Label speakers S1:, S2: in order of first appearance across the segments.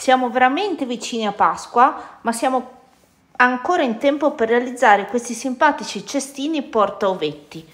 S1: Siamo veramente vicini a Pasqua, ma siamo ancora in tempo per realizzare questi simpatici cestini porta ovetti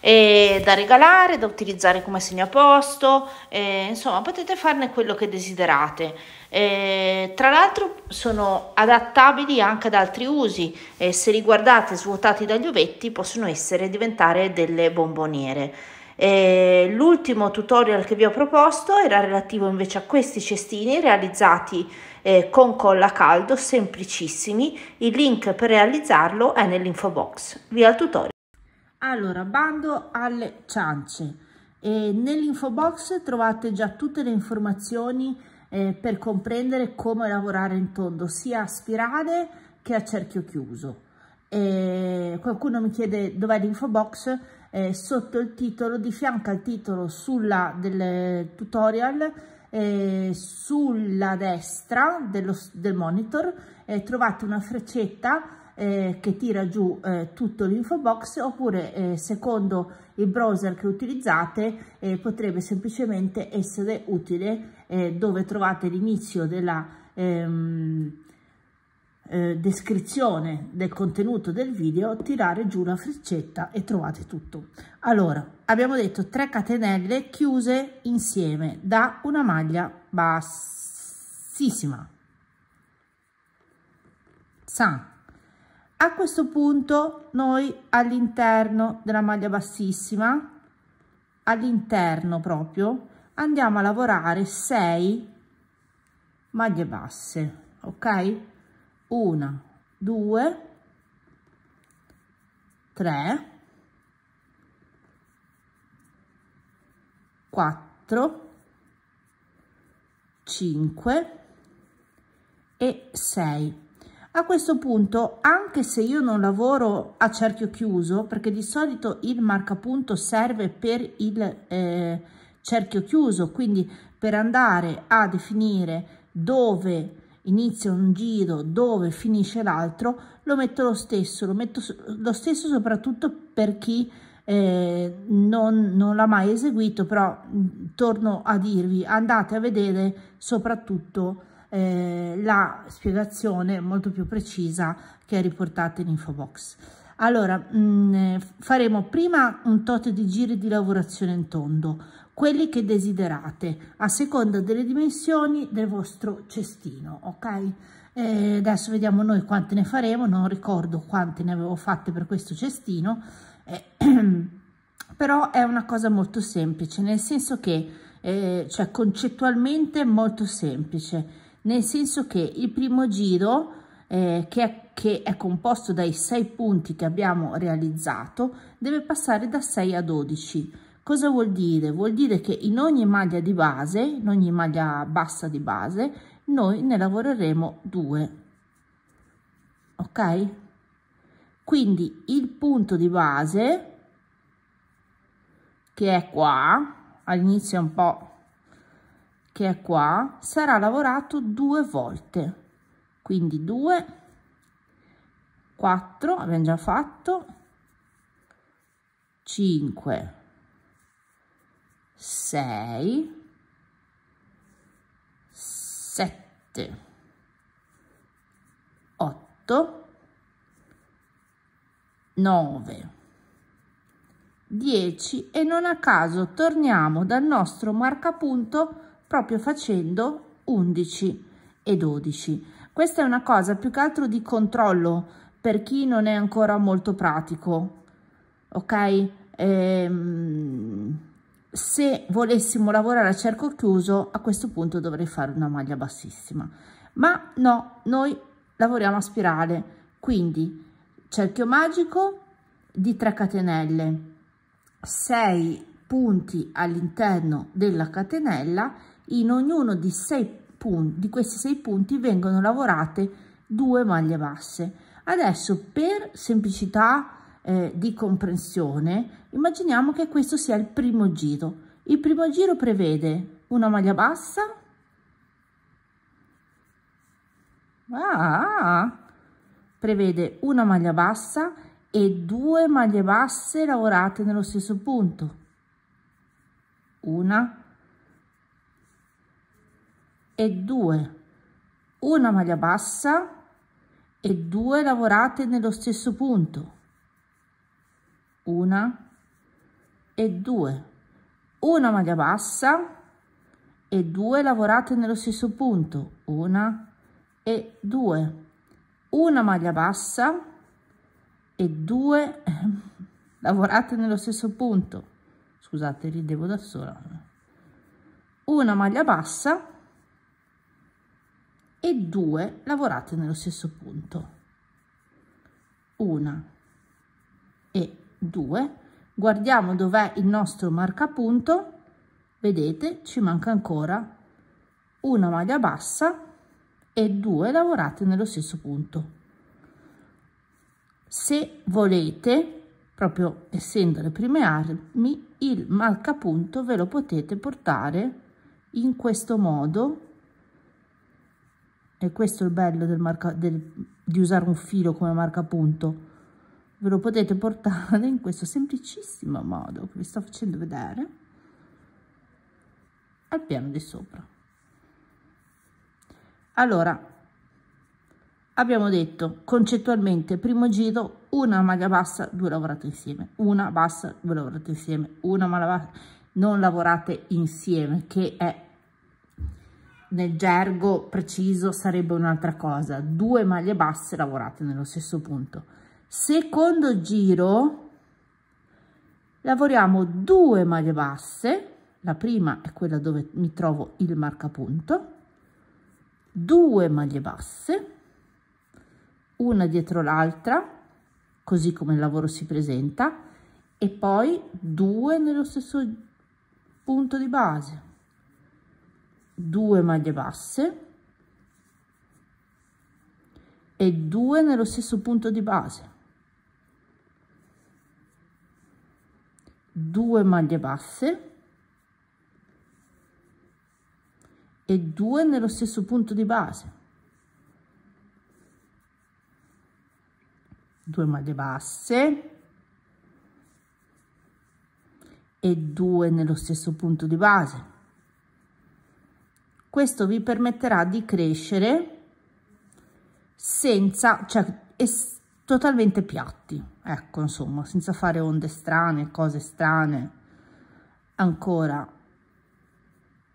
S1: eh, da regalare, da utilizzare come segnaposto, eh, insomma potete farne quello che desiderate. Eh, tra l'altro sono adattabili anche ad altri usi e eh, se li guardate svuotati dagli ovetti possono essere diventare delle bomboniere. Eh, l'ultimo tutorial che vi ho proposto era relativo invece a questi cestini realizzati eh, con colla caldo, semplicissimi. Il link per realizzarlo è nell'info box. Via il tutorial. Allora, bando alle ciance. Eh, nell'info box trovate già tutte le informazioni eh, per comprendere come lavorare in tondo sia a spirale che a cerchio chiuso. Eh, qualcuno mi chiede dov'è l'info box eh, sotto il titolo, di fianco al titolo sulla, del tutorial, eh, sulla destra dello, del monitor eh, trovate una freccetta eh, che tira giù eh, tutto l'info box oppure eh, secondo il browser che utilizzate potrebbe semplicemente essere utile dove trovate l'inizio della ehm, eh, descrizione del contenuto del video tirare giù la freccetta e trovate tutto allora abbiamo detto 3 catenelle chiuse insieme da una maglia bassissima Sa. a questo punto noi all'interno della maglia bassissima all'interno proprio andiamo a lavorare 6 maglie basse ok una, due, tre, quattro, cinque e sei. A questo punto, anche se io non lavoro a cerchio chiuso, perché di solito il marcapunto serve per il eh, cerchio chiuso, quindi per andare a definire dove inizia un giro dove finisce l'altro, lo metto lo stesso, lo metto lo stesso soprattutto per chi eh, non, non l'ha mai eseguito, però mm, torno a dirvi, andate a vedere soprattutto eh, la spiegazione molto più precisa che è riportata in info box. Allora, mh, mm, faremo prima un tot di giri di lavorazione in tondo, quelli che desiderate a seconda delle dimensioni del vostro cestino ok e adesso vediamo noi quante ne faremo non ricordo quante ne avevo fatte per questo cestino eh, però è una cosa molto semplice nel senso che eh, cioè concettualmente molto semplice nel senso che il primo giro eh, che, è, che, è, composto dai 6 punti che abbiamo realizzato deve passare da 6 a 12 Cosa vuol dire? Vuol dire che in ogni maglia di base, in ogni maglia bassa di base, noi ne lavoreremo due. Ok? Quindi il punto di base, che è qua, all'inizio un po' che è qua, sarà lavorato due volte. Quindi 2, 4, abbiamo già fatto, 5, 6, 7, 8, 9, 10 e non a caso torniamo dal nostro marcapunto proprio facendo 11 e 12. Questa è una cosa più che altro di controllo per chi non è ancora molto pratico, ok? Ehm se volessimo lavorare a cerco chiuso a questo punto dovrei fare una maglia bassissima ma no noi lavoriamo a spirale quindi cerchio magico di 3 catenelle 6 punti all'interno della catenella in ognuno di, punti, di questi sei punti vengono lavorate due maglie basse adesso per semplicità eh, di comprensione, immaginiamo che questo sia il primo giro. Il primo giro prevede una maglia bassa, ah, prevede una maglia bassa e due maglie basse lavorate nello stesso punto. Una e due. Una maglia bassa e due lavorate nello stesso punto una e due una maglia bassa e due lavorate nello stesso punto una e due una maglia bassa e due lavorate nello stesso punto scusate li devo da sola una maglia bassa e due lavorate nello stesso punto una e 2, guardiamo dov'è il nostro marcapunto, vedete ci manca ancora una maglia bassa e due lavorate nello stesso punto. Se volete, proprio essendo le prime armi, il marcapunto ve lo potete portare in questo modo e questo è il bello del marca, del, di usare un filo come marcapunto ve lo potete portare in questo semplicissimo modo che vi sto facendo vedere al piano di sopra allora abbiamo detto concettualmente primo giro una maglia bassa due lavorate insieme una bassa due lavorate insieme una maga bassa non lavorate insieme che è nel gergo preciso sarebbe un'altra cosa due maglie basse lavorate nello stesso punto secondo giro lavoriamo due maglie basse la prima è quella dove mi trovo il marcapunto due maglie basse una dietro l'altra così come il lavoro si presenta e poi due nello stesso punto di base due maglie basse e due nello stesso punto di base 2 maglie basse e 2 nello stesso punto di base 2 maglie basse e 2 nello stesso punto di base questo vi permetterà di crescere senza cioè totalmente piatti Ecco, insomma, senza fare onde strane, cose strane. Ancora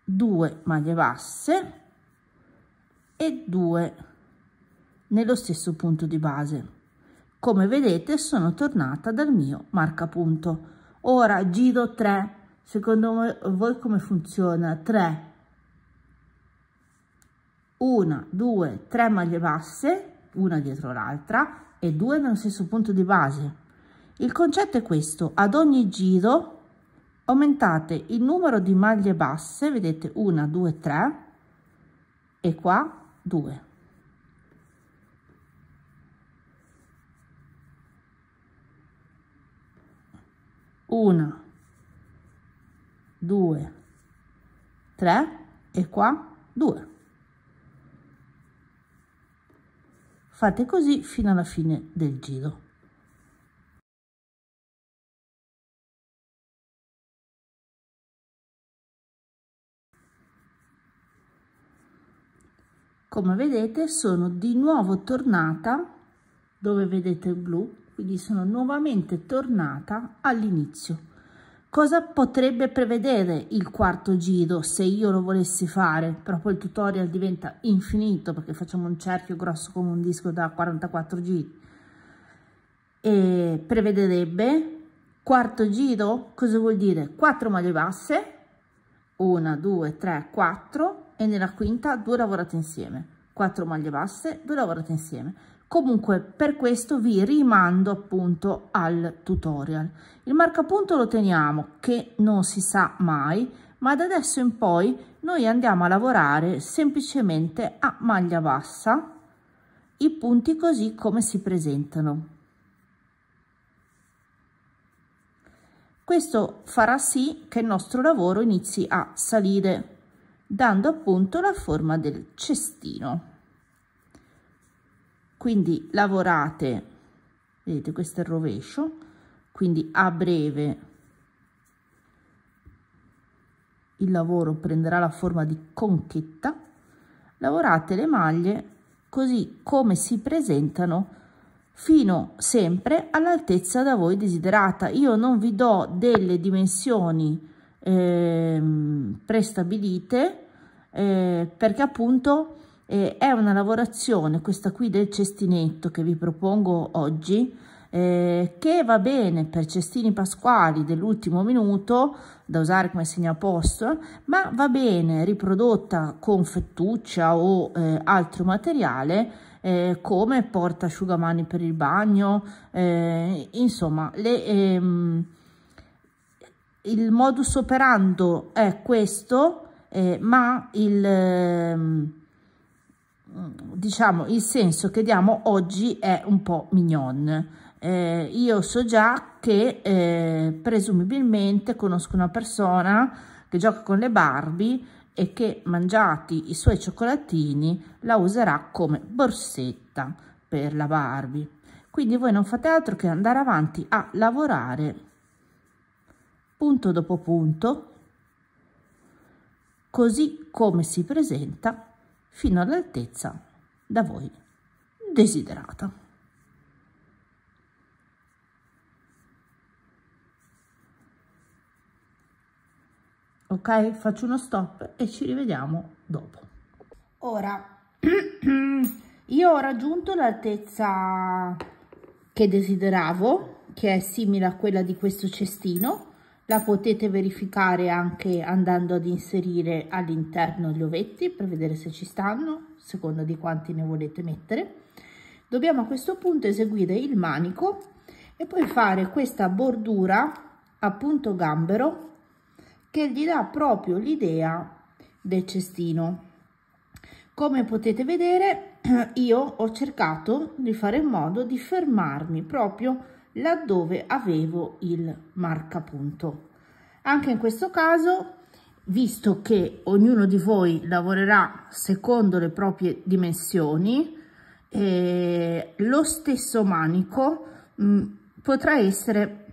S1: due maglie basse e due nello stesso punto di base. Come vedete sono tornata dal mio marcapunto. Ora giro 3. Secondo voi come funziona? 3 1 2 3 maglie basse, una dietro l'altra, e 2 nello stesso punto di base. Il concetto è questo, ad ogni giro aumentate il numero di maglie basse, vedete 1, 2, 3 e qua 2. Una, due, tre e qua due. Fate così fino alla fine del giro. Come vedete sono di nuovo tornata dove vedete il blu, quindi sono nuovamente tornata all'inizio. Cosa potrebbe prevedere il quarto giro se io lo volessi fare? Però il tutorial diventa infinito perché facciamo un cerchio grosso come un disco da 44 giri. E prevederebbe quarto giro, cosa vuol dire? 4 maglie basse, 1, 2, 3, 4 e nella quinta due lavorate insieme. 4 maglie basse, due lavorate insieme comunque per questo vi rimando appunto al tutorial il marcapunto lo teniamo che non si sa mai ma da adesso in poi noi andiamo a lavorare semplicemente a maglia bassa i punti così come si presentano questo farà sì che il nostro lavoro inizi a salire dando appunto la forma del cestino quindi lavorate vedete questo è il rovescio quindi a breve il lavoro prenderà la forma di conchetta lavorate le maglie così come si presentano fino sempre all'altezza da voi desiderata io non vi do delle dimensioni eh, prestabilite eh, perché appunto eh, è una lavorazione questa qui del cestinetto che vi propongo oggi eh, che va bene per cestini pasquali dell'ultimo minuto da usare come segnaposto ma va bene riprodotta con fettuccia o eh, altro materiale eh, come porta asciugamani per il bagno eh, insomma le, ehm, il modus operando è questo eh, ma il ehm, diciamo il senso che diamo oggi è un po' mignon eh, io so già che eh, presumibilmente conosco una persona che gioca con le Barbie e che mangiati i suoi cioccolatini la userà come borsetta per la Barbie quindi voi non fate altro che andare avanti a lavorare punto dopo punto così come si presenta fino all'altezza da voi desiderata. Ok, faccio uno stop e ci rivediamo dopo. Ora, io ho raggiunto l'altezza che desideravo, che è simile a quella di questo cestino, la potete verificare anche andando ad inserire all'interno gli ovetti per vedere se ci stanno, secondo di quanti ne volete mettere. Dobbiamo a questo punto eseguire il manico e poi fare questa bordura a punto gambero che gli dà proprio l'idea del cestino. Come potete vedere io ho cercato di fare in modo di fermarmi proprio laddove avevo il marcapunto. Anche in questo caso, visto che ognuno di voi lavorerà secondo le proprie dimensioni, eh, lo stesso manico mh, mm, potrà essere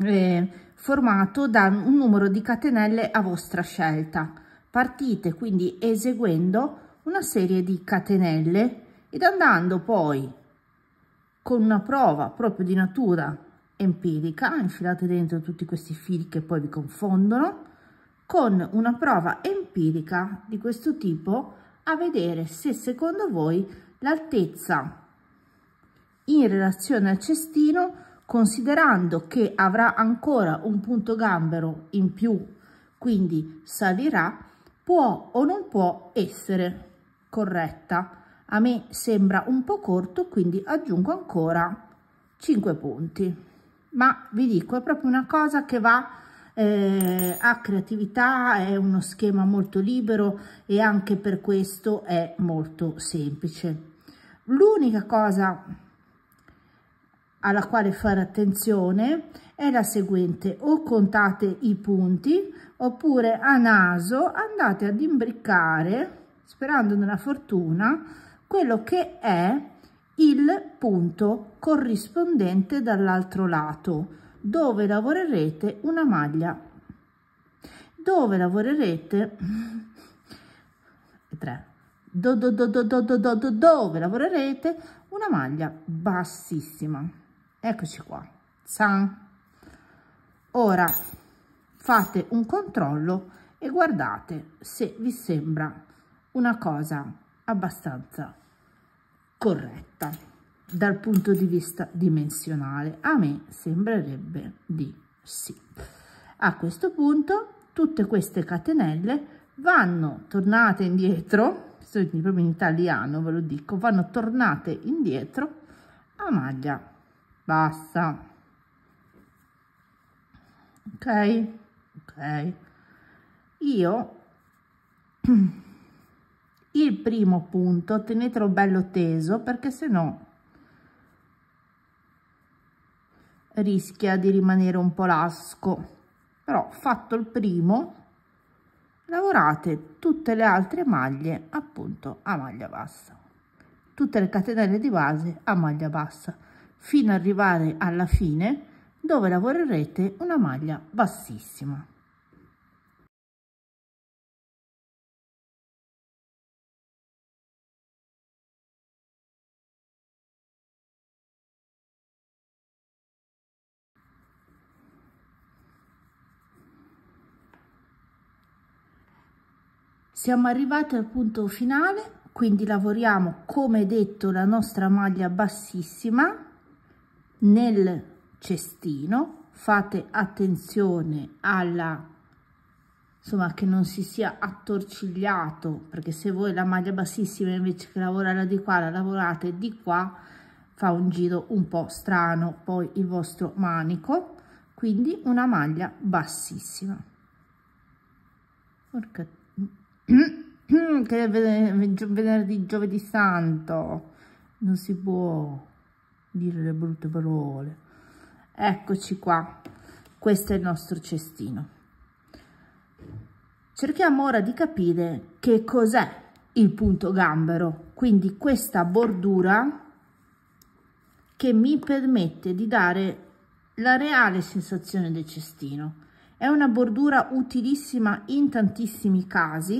S1: eh, formato da un numero di catenelle a vostra scelta. Partite quindi eseguendo una serie di catenelle ed andando poi con una prova proprio di natura empirica, infilate dentro tutti questi fili che poi vi confondono, con una prova empirica di questo tipo a vedere se secondo voi l'altezza in relazione al cestino, considerando che avrà ancora un punto gambero in più, quindi salirà, può o non può essere corretta. A me sembra un po' corto, quindi aggiungo ancora 5 punti. Ma vi dico, è proprio una cosa che va eh, a creatività, è uno schema molto libero e anche per questo è molto semplice. L'unica cosa alla quale fare attenzione è la seguente o contate i punti oppure a naso andate ad imbriccare sperando nella fortuna quello che è il punto corrispondente dall'altro lato dove lavorerete una maglia dove lavorerete tre do, do, do, do, do, do, do, do, dove lavorerete una maglia bassissima eccoci qua San. ora fate un controllo e guardate se vi sembra una cosa abbastanza corretta dal punto di vista dimensionale. A me sembrerebbe di sì. A questo punto tutte queste catenelle vanno tornate indietro, proprio in italiano ve lo dico, vanno tornate indietro a maglia bassa. Ok? Ok. Io il primo punto tenetelo bello teso perché se no rischia di rimanere un po' lasco però fatto il primo lavorate tutte le altre maglie appunto a maglia bassa tutte le catenelle di base a maglia bassa fino ad arrivare alla fine dove lavorerete una maglia bassissima siamo arrivati al punto finale quindi lavoriamo come detto la nostra maglia bassissima nel cestino fate attenzione alla insomma che non si sia attorcigliato perché se voi la maglia bassissima invece che lavorarla di qua la lavorate di qua fa un giro un po strano poi il vostro manico quindi una maglia bassissima Porca che è venerdì, giovedì santo, non si può dire le brutte parole. Eccoci qua, questo è il nostro cestino. Cerchiamo ora di capire che cos'è il punto gambero, quindi questa bordura che mi permette di dare la reale sensazione del cestino è una bordura utilissima in tantissimi casi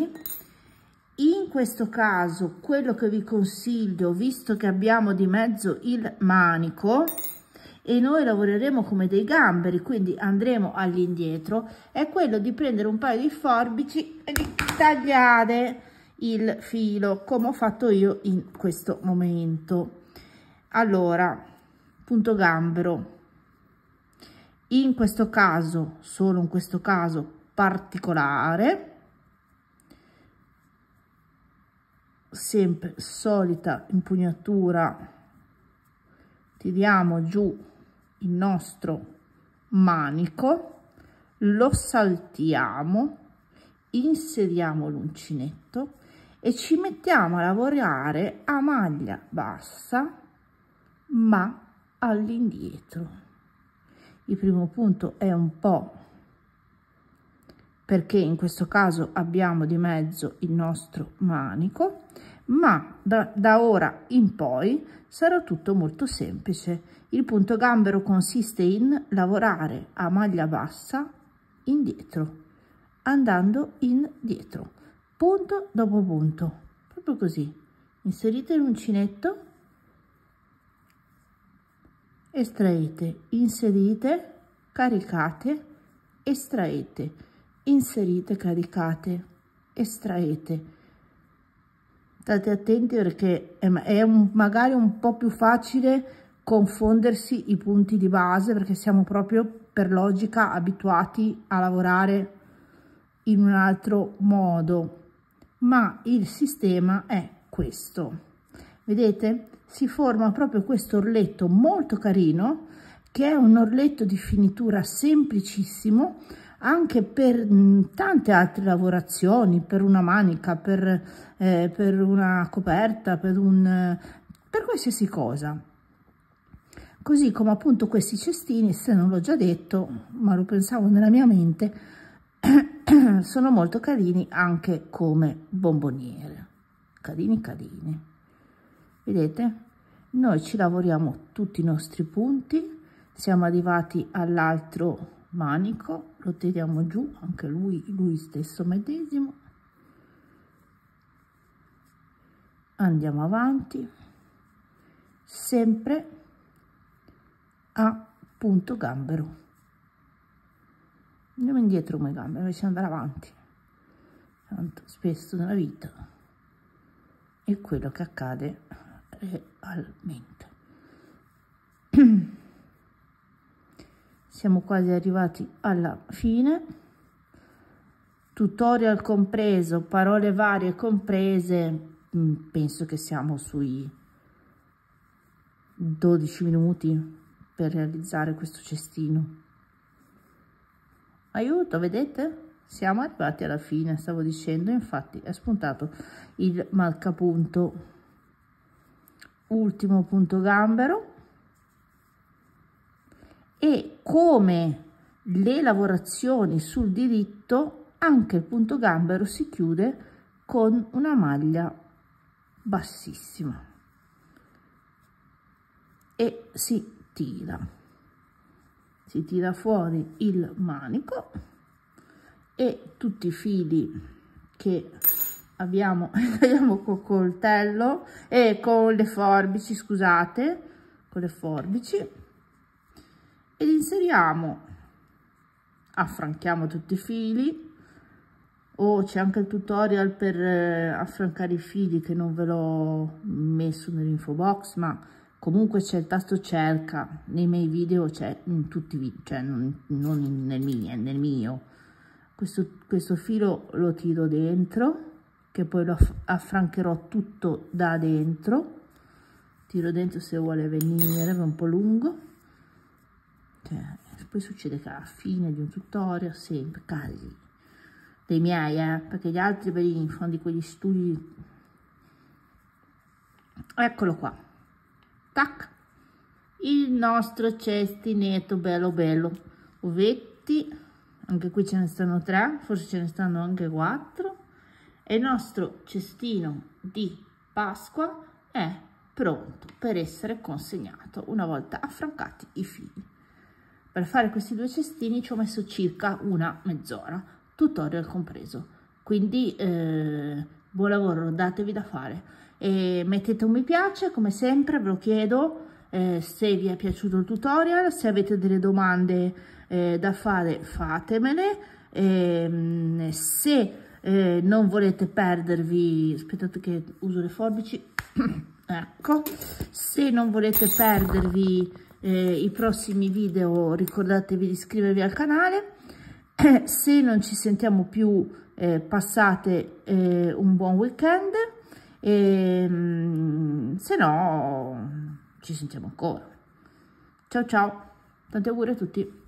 S1: in questo caso quello che vi consiglio visto che abbiamo di mezzo il manico e noi lavoreremo come dei gamberi quindi andremo all'indietro è quello di prendere un paio di forbici e di tagliare il filo come ho fatto io in questo momento allora punto gambero in questo caso solo in questo caso particolare sempre solita impugnatura tiriamo giù il nostro manico lo saltiamo inseriamo l'uncinetto e ci mettiamo a lavorare a maglia bassa ma all'indietro il primo punto è un po' perché in questo caso abbiamo di mezzo il nostro manico, ma da, da, ora in poi sarà tutto molto semplice. Il punto gambero consiste in lavorare a maglia bassa indietro, andando indietro, punto dopo punto, proprio così. Inserite l'uncinetto estraete, inserite, caricate, estraete, inserite, caricate, estraete. State attenti perché è magari un po' più facile confondersi i punti di base perché siamo proprio per logica abituati a lavorare in un altro modo ma il sistema è questo vedete si forma proprio questo orletto molto carino che è un orletto di finitura semplicissimo anche per mh, mm, tante altre lavorazioni, per una manica, per, eh, per una coperta, per, un, eh, per qualsiasi cosa. Così come appunto questi cestini, se non l'ho già detto, ma lo pensavo nella mia mente, sono molto carini anche come bomboniere. Carini, carini vedete noi ci lavoriamo tutti i nostri punti siamo arrivati all'altro manico lo tiriamo giù anche lui lui stesso medesimo andiamo avanti sempre a punto gambero andiamo indietro come gambero invece andare avanti tanto spesso nella vita è quello che accade realmente. Siamo quasi arrivati alla fine. Tutorial compreso, parole varie comprese, mm, penso che siamo sui 12 minuti per realizzare questo cestino. Aiuto, vedete? Siamo arrivati alla fine, stavo dicendo, infatti è spuntato il malcapunto ultimo punto gambero e come le lavorazioni sul diritto anche il punto gambero si chiude con una maglia bassissima e si tira si tira fuori il manico e tutti i fili che abbiamo tagliamo col coltello e con le forbici scusate con le forbici ed inseriamo affranchiamo tutti i fili Oh, c'è anche il tutorial per eh, affrancare i fili che non ve l'ho messo nell'info box, ma comunque c'è il tasto cerca, nei miei video c'è in tutti i video, cioè non, non nel mio, nel mio. Questo, questo filo lo tiro dentro che poi lo affrancherò tutto da dentro tiro dentro se vuole venire è un po' lungo cioè, poi succede che alla fine di un tutorial sempre casi dei miei eh, perché gli altri ve in fondo di quegli studi eccolo qua tac il nostro cestinetto bello bello ovetti anche qui ce ne stanno tre forse ce ne stanno anche quattro e il nostro cestino di Pasqua è pronto per essere consegnato una volta affrancati i fili. Per fare questi due cestini ci ho messo circa una mezz'ora, tutorial compreso. Quindi eh, buon lavoro, datevi da fare. E mettete un mi piace, come sempre ve lo chiedo, eh, se vi è piaciuto il tutorial, se avete delle domande eh, da fare fatemele, e, ehm, se eh, non volete perdervi, aspettate che uso le forbici, ecco, se non volete perdervi eh, i prossimi video ricordatevi di iscrivervi al canale, se non ci sentiamo più eh, passate eh, un buon weekend, e, ehm, se no ci sentiamo ancora. Ciao ciao, tanti auguri a tutti!